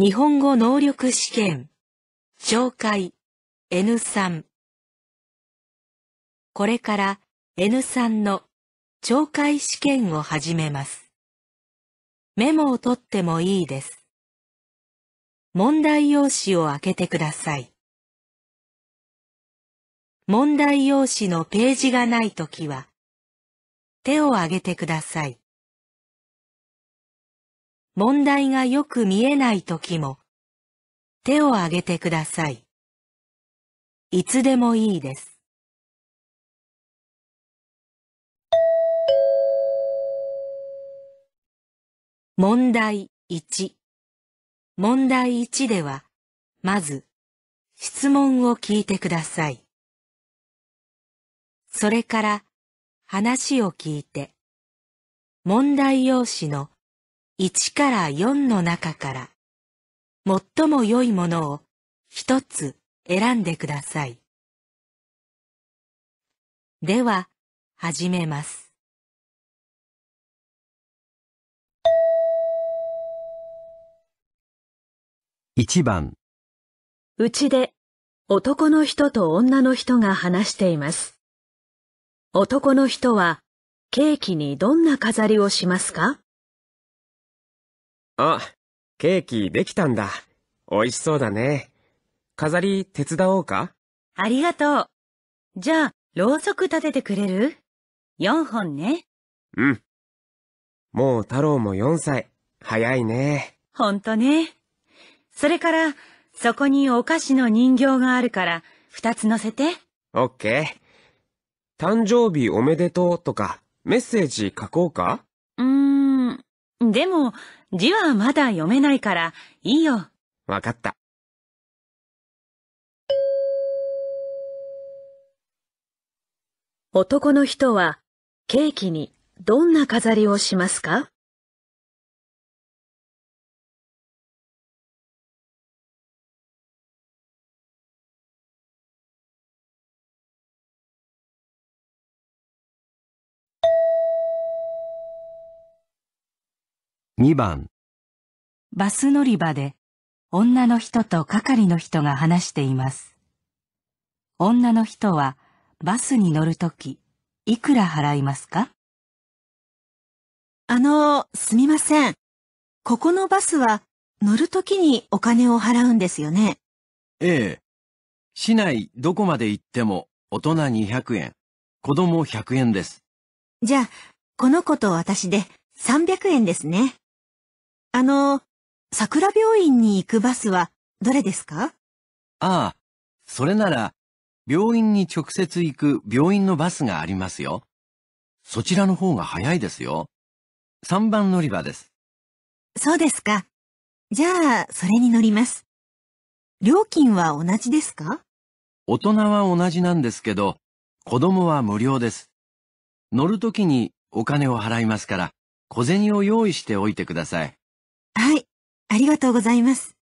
日本語能力試験。紹介 N3。これから N3 の懲戒試験を始めます。メモを取ってもいいです。問題用紙を開けてください。問題用紙のページがないときは、手を挙げてください。問題がよく見えない時も、手を挙げてください。いつでもいいです。問題1。問題1では、まず、質問を聞いてください。それから、話を聞いて、問題用紙の1から4の中から、最も良いものを一つ選んでください。では、始めます。1番うちで男の人と女の人が話しています。男の人はケーキにどんな飾りをしますかあ、ケーキできたんだ。美味しそうだね。飾り手伝おうかありがとう。じゃあ、ろうそく立ててくれる ?4 本ね。うん。もう太郎も4歳。早いね。ほんとね。それから、そこにお菓子の人形があるから、2つ乗せて。オッケー。誕生日おめでとうとか、メッセージ書こうかうーん。でも、字はまだ読めないから、いいよ。わかった。男の人はケーキにどんな飾りをしますか2番バス乗り場で女の人と係の人が話しています。女の人はバスに乗るときいくら払いますかあの、すみません。ここのバスは乗るときにお金を払うんですよね。ええ。市内どこまで行っても大人200円、子供100円です。じゃあ、この子と私で300円ですね。あの、桜病院に行くバスはどれですかああ、それなら、病院に直接行く病院のバスがありますよ。そちらの方が早いですよ。3番乗り場です。そうですか。じゃあ、それに乗ります。料金は同じですか大人は同じなんですけど、子供は無料です。乗るときにお金を払いますから、小銭を用意しておいてください。はい。ありがとうございます。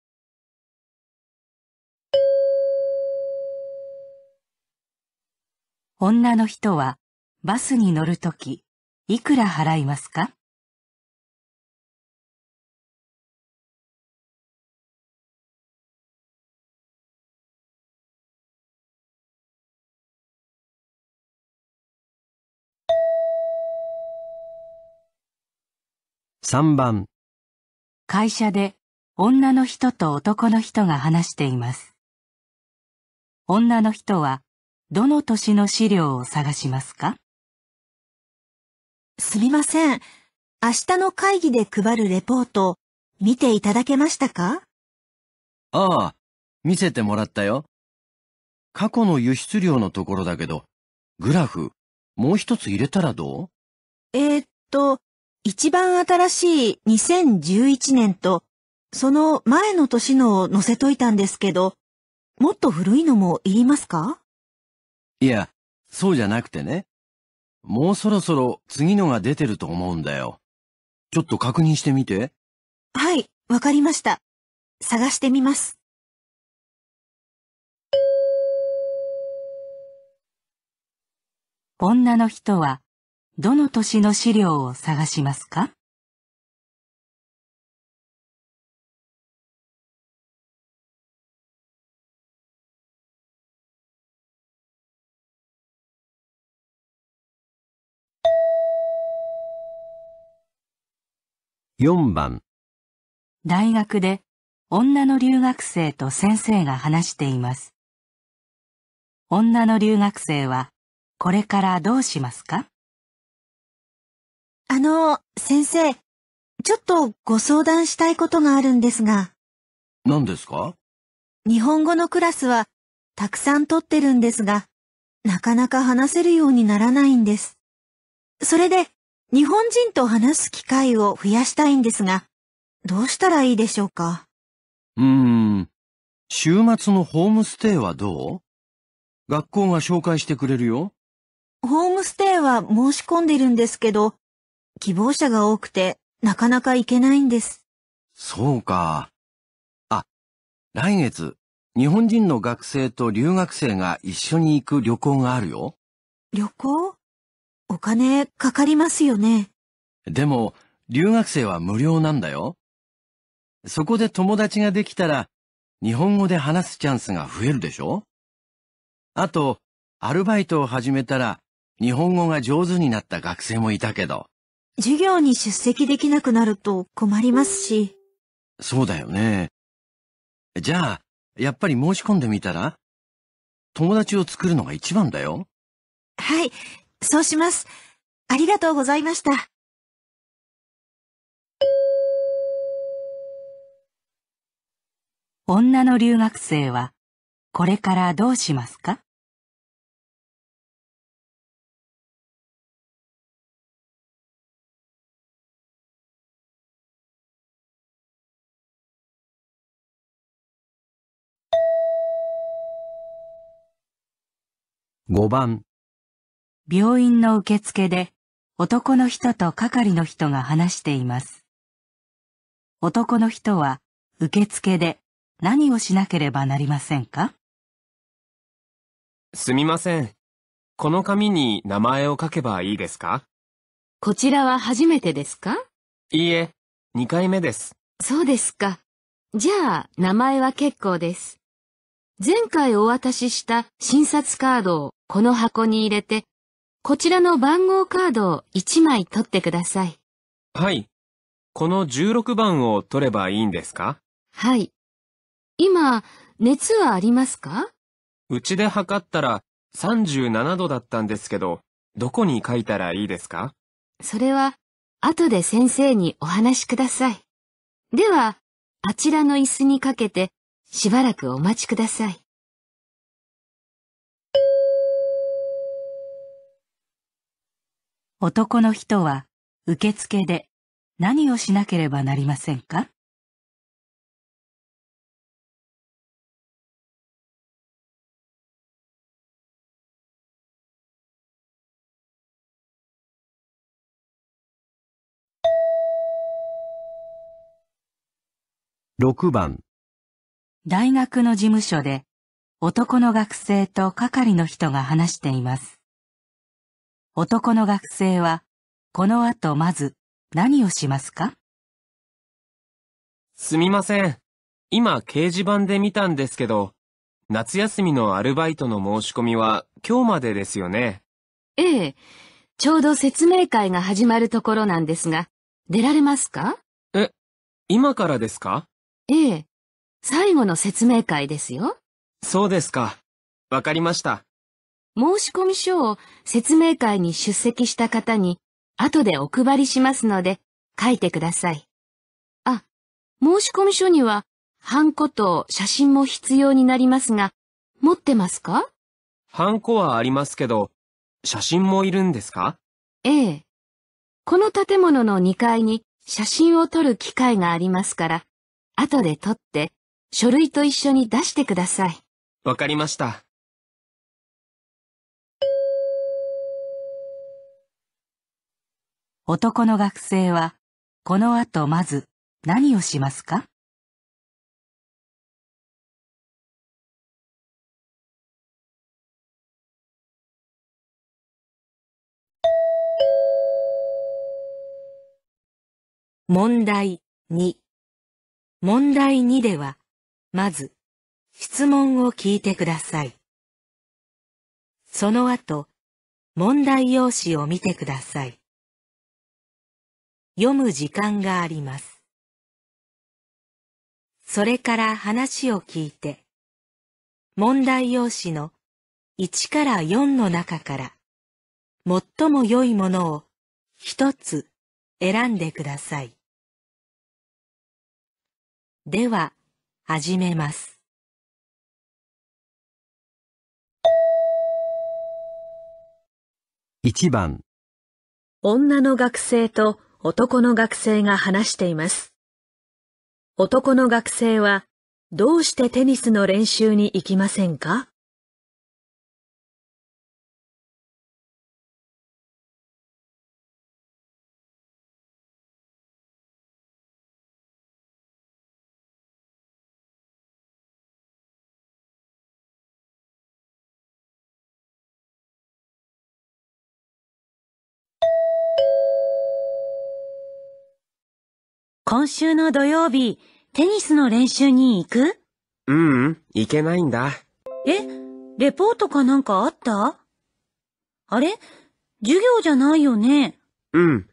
女の人はバスに乗るとき、いくら払いますか3番会社で女の人と男の人が話しています。女の人はどの年の資料を探しますかすみません。明日の会議で配るレポート、見ていただけましたかああ、見せてもらったよ。過去の輸出量のところだけど、グラフ、もう一つ入れたらどうえー、っと、一番新しい2011年と、その前の年のを載せといたんですけど、もっと古いのもいりますかいや、そうじゃなくてね。もうそろそろ次のが出てると思うんだよ。ちょっと確認してみて。はい、わかりました。探してみます。女の人はどの年の資料を探しますか4番大学で女の留学生と先生が話しています。女の留学生はこれからどうしますかあの、先生、ちょっとご相談したいことがあるんですが。何ですか日本語のクラスはたくさん取ってるんですが、なかなか話せるようにならないんです。それで、日本人と話す機会を増やしたいんですが、どうしたらいいでしょうかうーん、週末のホームステイはどう学校が紹介してくれるよ。ホームステイは申し込んでるんですけど、希望者が多くて、なかなか行けないんです。そうか。あ、来月、日本人の学生と留学生が一緒に行く旅行があるよ。旅行お金かかりますよね。でも、留学生は無料なんだよ。そこで友達ができたら、日本語で話すチャンスが増えるでしょあと、アルバイトを始めたら、日本語が上手になった学生もいたけど。授業に出席できなくなると困りますし。そうだよね。じゃあ、やっぱり申し込んでみたら友達を作るのが一番だよ。はい、そうします。ありがとうございました。女の留学生はこれからどうしますか5番病院の受付で男の人と係の人が話しています。男の人は受付で何をしなければなりませんかすみません。この紙に名前を書けばいいですかこちらは初めてですかいいえ、2回目です。そうですか。じゃあ、名前は結構です。前回お渡しした診察カードをこの箱に入れて、こちらの番号カードを1枚取ってください。はい。この16番を取ればいいんですかはい。今、熱はありますかうちで測ったら37度だったんですけど、どこに書いたらいいですかそれは、後で先生にお話しください。では、あちらの椅子にかけて、しばらくお待ちください。男の人は受付で何をしなければなりませんか6番大学の事務所で、男の学生と係の人が話しています。男の学生は、この後まず、何をしますかすみません。今掲示板で見たんですけど、夏休みのアルバイトの申し込みは今日までですよね。ええ。ちょうど説明会が始まるところなんですが、出られますかえ、今からですかええ。最後の説明会ですよ。そうですか。わかりました。申し込み書を説明会に出席した方に後でお配りしますので書いてください。あ、申し込み書にはハンコと写真も必要になりますが、持ってますかハンコはありますけど、写真もいるんですかええ。この建物の2階に写真を撮る機械がありますから、後で撮って書類と一緒に出してください。わかりました。男の学生は、この後まず何をしますか問題2問題2では、まず、質問を聞いてください。その後、問題用紙を見てください。読む時間があります。それから話を聞いて、問題用紙の1から4の中から、最も良いものを一つ選んでください。では、始めます。1番女の学生と男の学生が話しています。男の学生は、どうしてテニスの練習に行きませんか今週の土曜日、テニスの練習に行くううん、行けないんだ。え、レポートかなんかあったあれ授業じゃないよね。うん。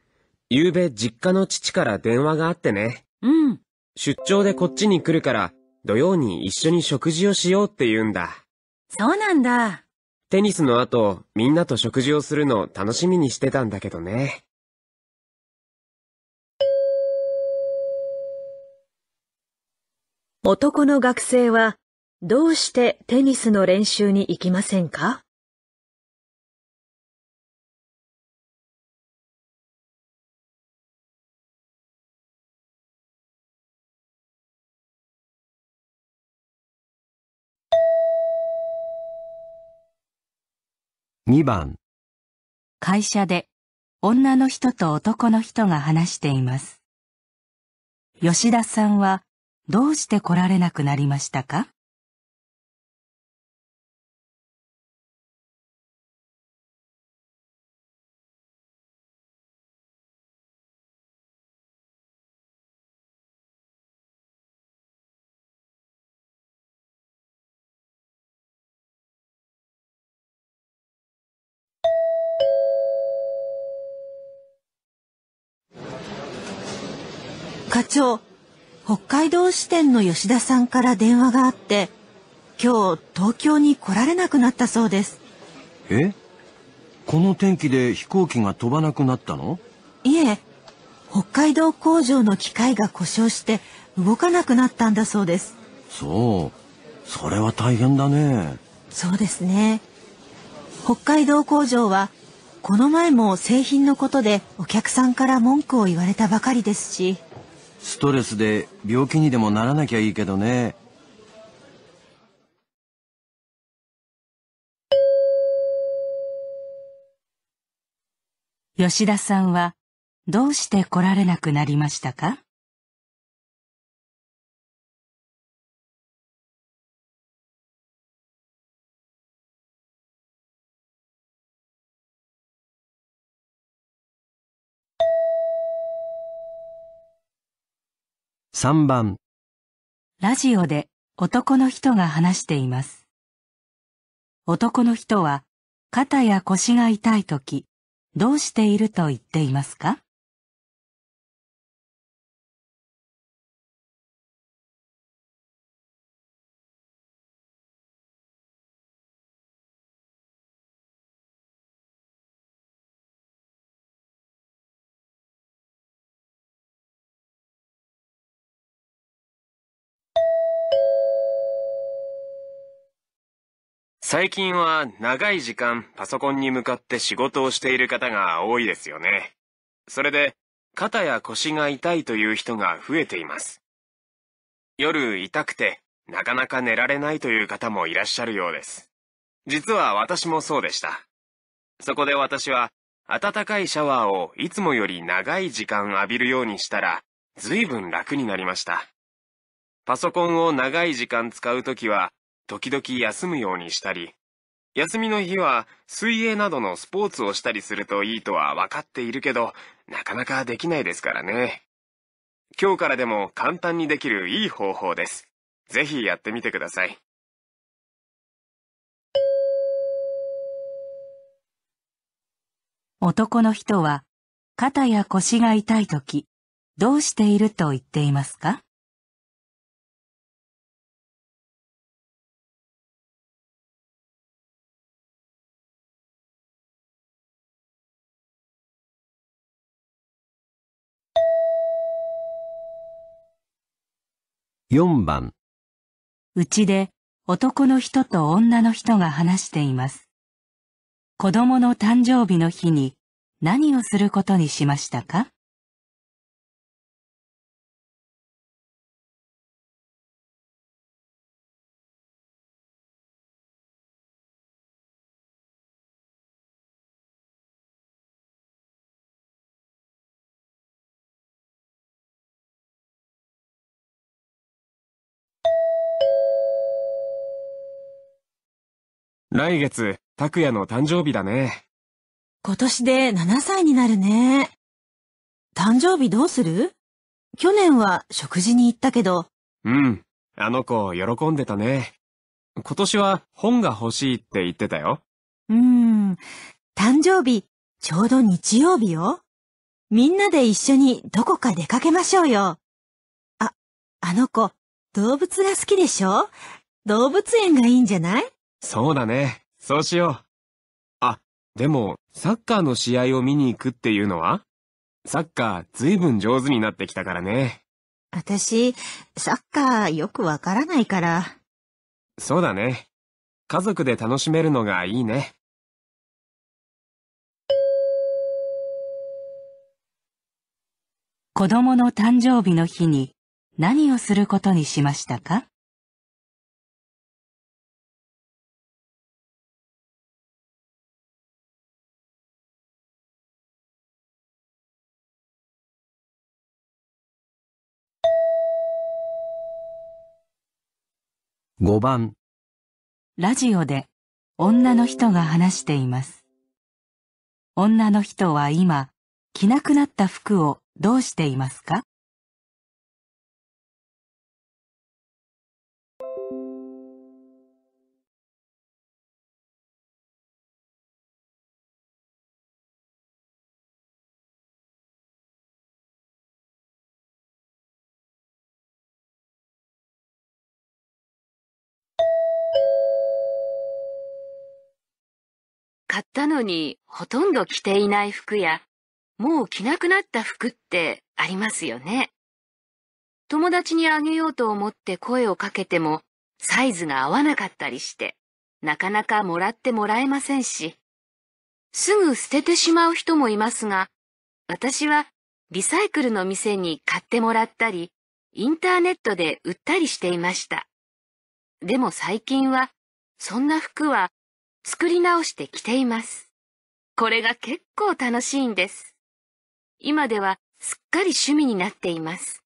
昨べ実家の父から電話があってね。うん。出張でこっちに来るから、土曜に一緒に食事をしようって言うんだ。そうなんだ。テニスの後、みんなと食事をするのを楽しみにしてたんだけどね。男の学生はどうしてテニスの練習に行きませんか2番会社で女の人と男の人が話しています。吉田さんはどうして来られなくなりましたか課長北海道支店の吉田さんから電話があって今日東京に来られなくなったそうですえこの天気で飛行機が飛ばなくなったのいえ北海道工場の機械が故障して動かなくなったんだそうですそうそれは大変だねそうですね北海道工場はこの前も製品のことでお客さんから文句を言われたばかりですしストレスで病気にでもならなきゃいいけどね。吉田さんはどうして来られなくなりましたか3番ラジオで男の人が話しています。男の人は肩や腰が痛い時、どうしていると言っていますか最近は長い時間パソコンに向かって仕事をしている方が多いですよね。それで肩や腰が痛いという人が増えています。夜痛くてなかなか寝られないという方もいらっしゃるようです。実は私もそうでした。そこで私は暖かいシャワーをいつもより長い時間浴びるようにしたら随分楽になりました。パソコンを長い時間使うときは時々休むようにしたり、休みの日は水泳などのスポーツをしたりするといいとは分かっているけど、なかなかできないですからね。今日からでも簡単にできるいい方法です。ぜひやってみてください。男の人は肩や腰が痛い時、どうしていると言っていますか4番うちで男の人と女の人が話しています。子供の誕生日の日に何をすることにしましたか来月、拓也の誕生日だね。今年で7歳になるね。誕生日どうする去年は食事に行ったけど。うん。あの子、喜んでたね。今年は本が欲しいって言ってたよ。うーん。誕生日、ちょうど日曜日よ。みんなで一緒にどこか出かけましょうよ。あ、あの子、動物が好きでしょ動物園がいいんじゃないそうだね。そうしよう。あ、でも、サッカーの試合を見に行くっていうのはサッカーずいぶん上手になってきたからね。私、サッカーよくわからないから。そうだね。家族で楽しめるのがいいね。子供の誕生日の日に何をすることにしましたか5番ラジオで女の人が話しています女の人は今着なくなった服をどうしていますか買ったのにほとんど着ていない服や、もう着なくなった服ってありますよね。友達にあげようと思って声をかけても、サイズが合わなかったりして、なかなかもらってもらえませんし、すぐ捨ててしまう人もいますが、私はリサイクルの店に買ってもらったり、インターネットで売ったりしていました。でも最近は、そんな服は作り直して着ています。これが結構楽しいんです。今ではすっかり趣味になっています。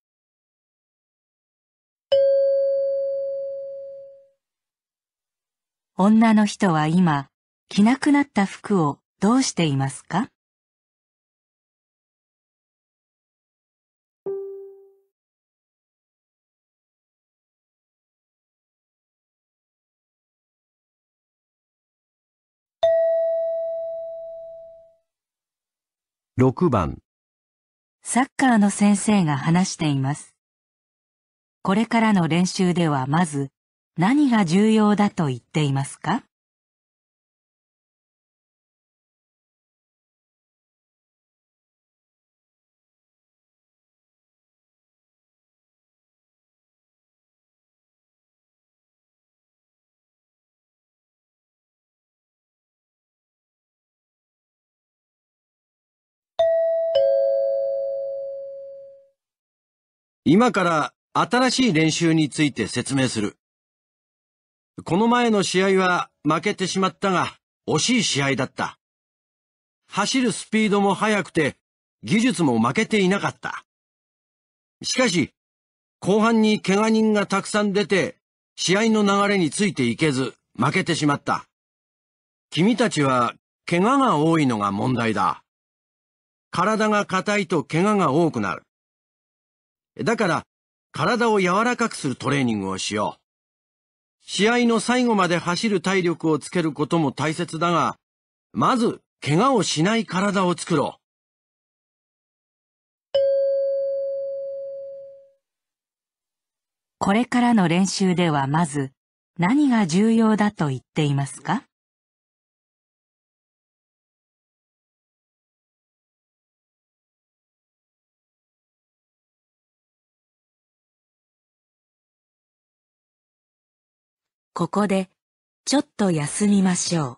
女の人は今、着なくなった服をどうしていますか6番サッカーの先生が話しています。これからの練習ではまず何が重要だと言っていますか今から新しい練習について説明する。この前の試合は負けてしまったが、惜しい試合だった。走るスピードも速くて、技術も負けていなかった。しかし、後半に怪我人がたくさん出て、試合の流れについていけず、負けてしまった。君たちは、怪我が多いのが問題だ。体が硬いと怪我が多くなる。だから、体を柔らかくするトレーニングをしよう。試合の最後まで走る体力をつけることも大切だが、まず、怪我をしない体を作ろう。これからの練習ではまず何が重要だと言っていますかここで、ちょっと休みましょう。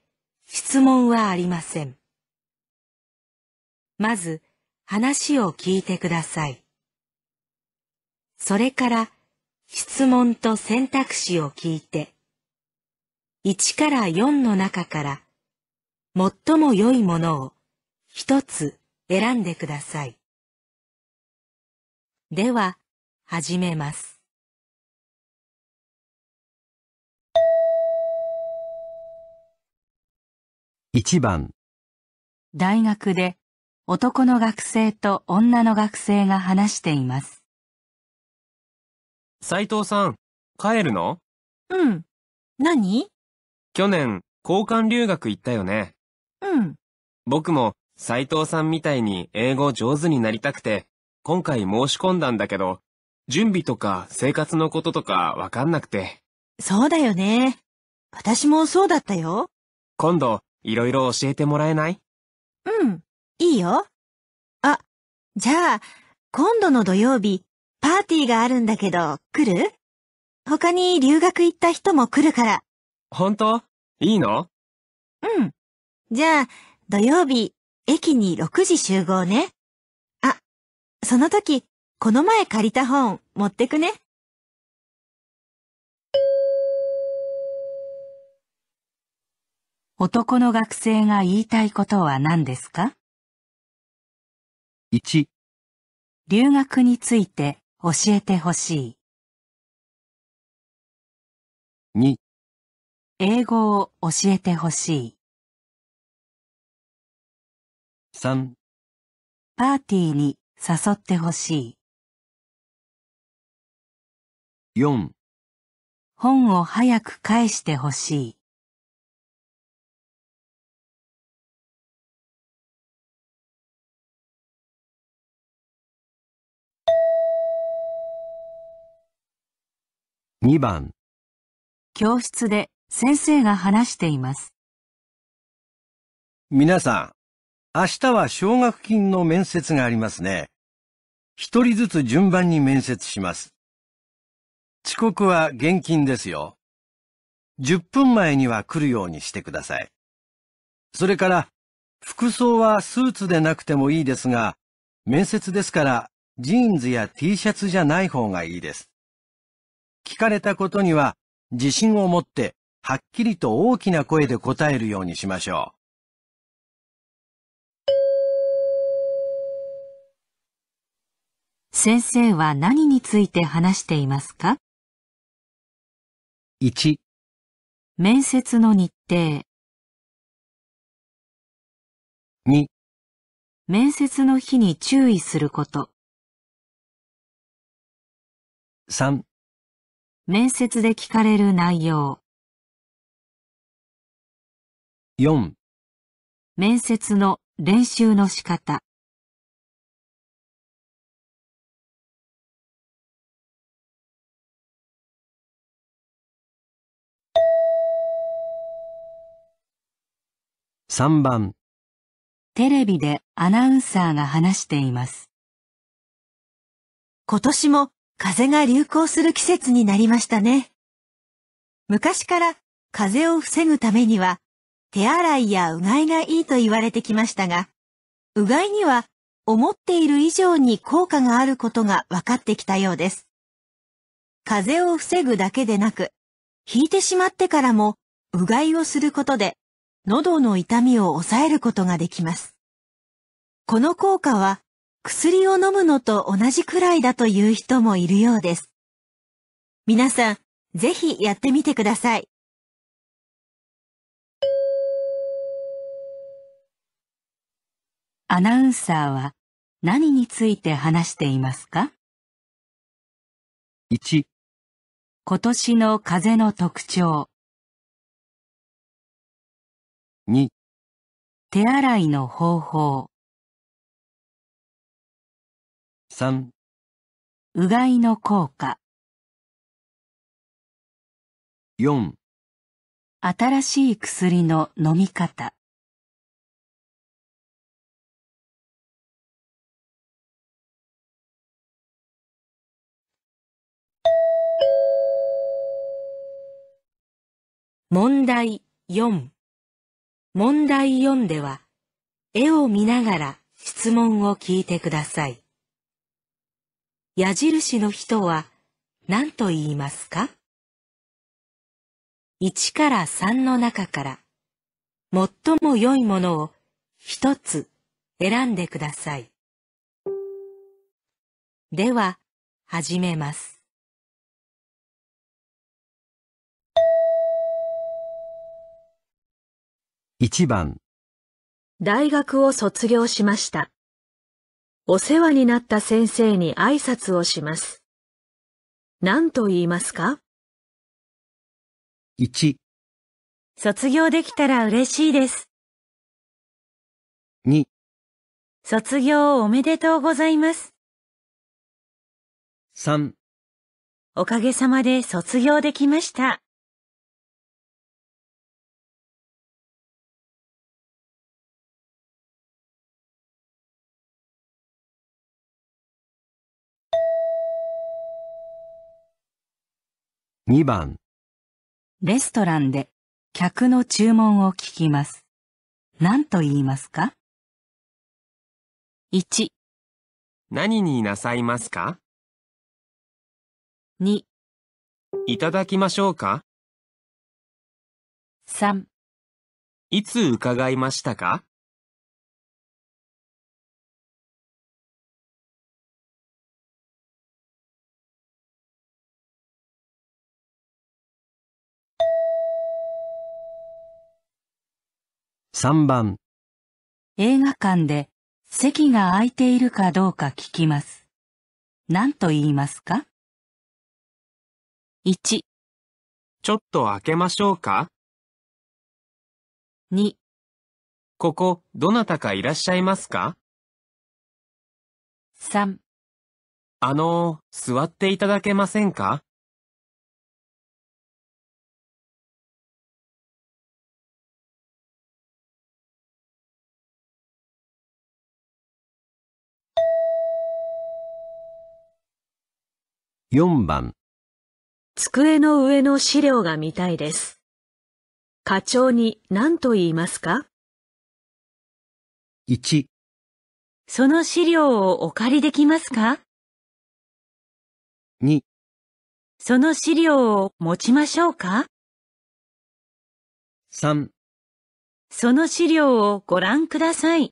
質問はありません。まず話を聞いてください。それから質問と選択肢を聞いて、1から4の中から最も良いものを一つ選んでください。では、始めます。1番大学で男の学生と女の学生が話しています。斉藤さん、帰るのうん。何去年、交換留学行ったよね。うん。僕も斉藤さんみたいに英語上手になりたくて、今回申し込んだんだけど、準備とか生活のこととかわかんなくて。そうだよね。私もそうだったよ。今度、いろいろ教えてもらえないうん、いいよ。あ、じゃあ、今度の土曜日、パーティーがあるんだけど、来る他に留学行った人も来るから。本当いいのうん。じゃあ、土曜日、駅に6時集合ね。あ、その時、この前借りた本持ってくね。男の学生が言いたいことは何ですか ?1 留学について教えてほしい。2英語を教えてほしい。3パーティーに誘ってほしい。4本を早く返してほしい。2番教室で先生が話しています。皆さん、明日は奨学金の面接がありますね。一人ずつ順番に面接します。遅刻は厳禁ですよ。10分前には来るようにしてください。それから、服装はスーツでなくてもいいですが、面接ですからジーンズや T シャツじゃない方がいいです。聞かれたことには自信を持ってはっきりと大きな声で答えるようにしましょう。先生は何について話していますか ?1 面接の日程2面接の日に注意すること3面接で聞かれる内容。4面接の練習の仕方。3番テレビでアナウンサーが話しています。今年も風が流行する季節になりましたね。昔から風を防ぐためには手洗いやうがいがいいと言われてきましたが、うがいには思っている以上に効果があることが分かってきたようです。風邪を防ぐだけでなく、引いてしまってからもうがいをすることで喉の痛みを抑えることができます。この効果は薬を飲むのと同じくらいだという人もいるようです。皆さん、ぜひやってみてください。アナウンサーは何について話していますか ?1 今年の風の特徴2手洗いの方法3うがいの効果4新しい薬の飲み方問題4問題4では絵を見ながら質問を聞いてください。矢印の人は何と言いますか ?1 から3の中から最も良いものを一つ選んでください。では、始めます。1番大学を卒業しました。お世話になった先生に挨拶をします。何と言いますか ?1、卒業できたら嬉しいです。2、卒業おめでとうございます。3、おかげさまで卒業できました。2番レストランで客の注文を聞きます。何と言いますか ?1 何になさいますか ?2 いただきましょうか ?3 いつ伺いましたか3番映画館で席が空いているかどうか聞きます。何と言いますか ?1 ちょっと開けましょうか ?2 ここ、どなたかいらっしゃいますか ?3 あの、座っていただけませんか4番机の上の資料が見たいです。課長に何と言いますか ?1 その資料をお借りできますか ?2 その資料を持ちましょうか ?3 その資料をご覧ください。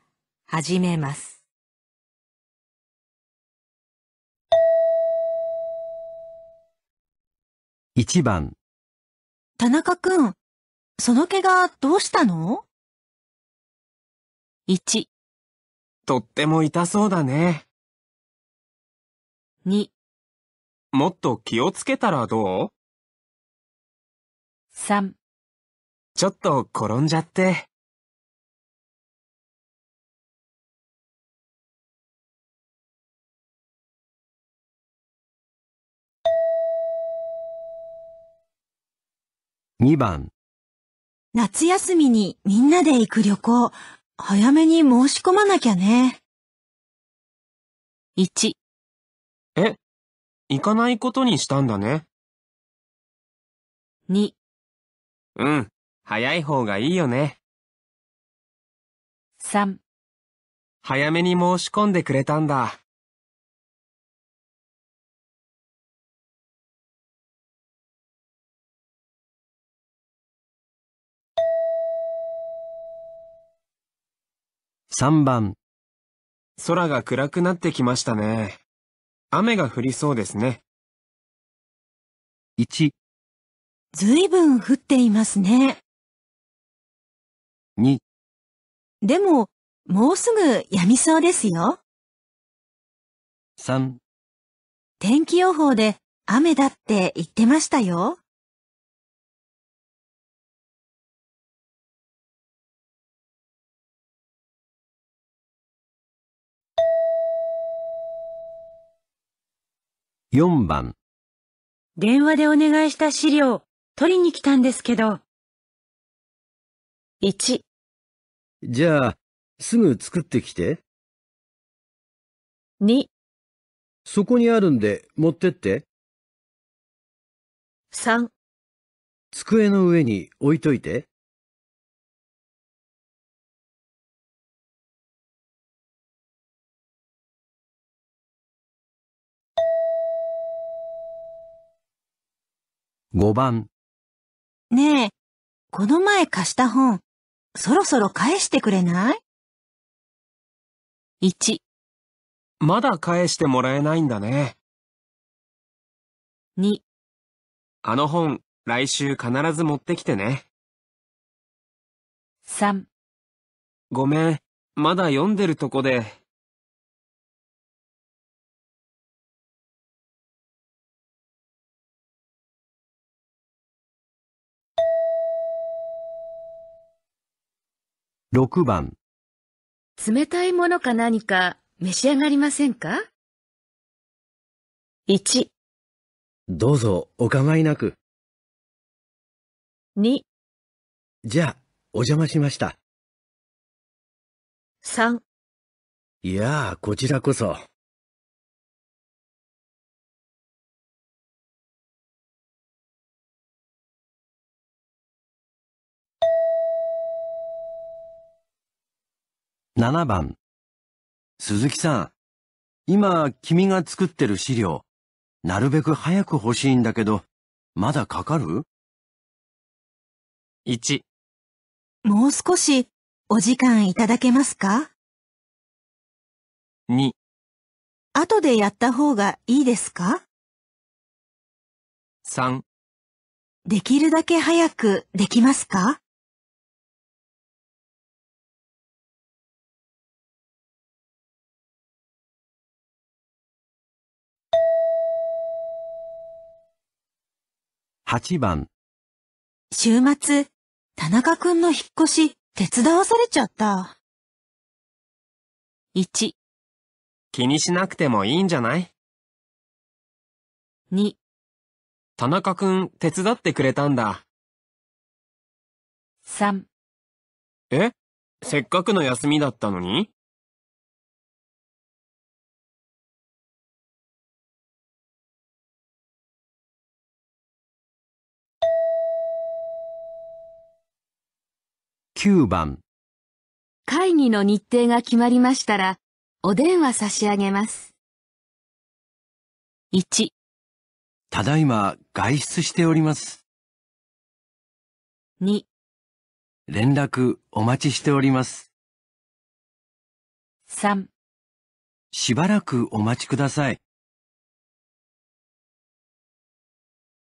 始めます。1番田中くん、その毛がどうしたの ?1 とっても痛そうだね。2もっと気をつけたらどう ?3 ちょっと転んじゃって。2番夏休みにみんなで行く旅行、早めに申し込まなきゃね。1、え、行かないことにしたんだね。2、うん、早い方がいいよね。3、早めに申し込んでくれたんだ。3番空が暗くなってきましたね。雨が降りそうですね。1ずいぶん降っていますね。2でも、もうすぐやみそうですよ。3天気予報で雨だって言ってましたよ。4番。電話でお願いした資料、取りに来たんですけど。1。じゃあ、すぐ作ってきて。2。そこにあるんで、持ってって。3。机の上に置いといて。5番。ねえ、この前貸した本、そろそろ返してくれない ?1。まだ返してもらえないんだね。2。あの本、来週必ず持ってきてね。3。ごめん、まだ読んでるとこで。6番冷たいものか何か召し上がりませんか ?1、どうぞお構いなく。2、じゃあ、お邪魔しました。3、いやあ、こちらこそ。7番。鈴木さん、今君が作ってる資料、なるべく早く欲しいんだけど、まだかかる ?1。もう少しお時間いただけますか ?2。後でやった方がいいですか ?3。できるだけ早くできますか8番週末、田中くんの引っ越し手伝わされちゃった。1気にしなくてもいいんじゃない2田中くん手伝ってくれたんだ。3えせっかくの休みだったのに9番会議の日程が決まりましたら、お電話差し上げます。1、ただいま外出しております。2、連絡お待ちしております。3、しばらくお待ちください。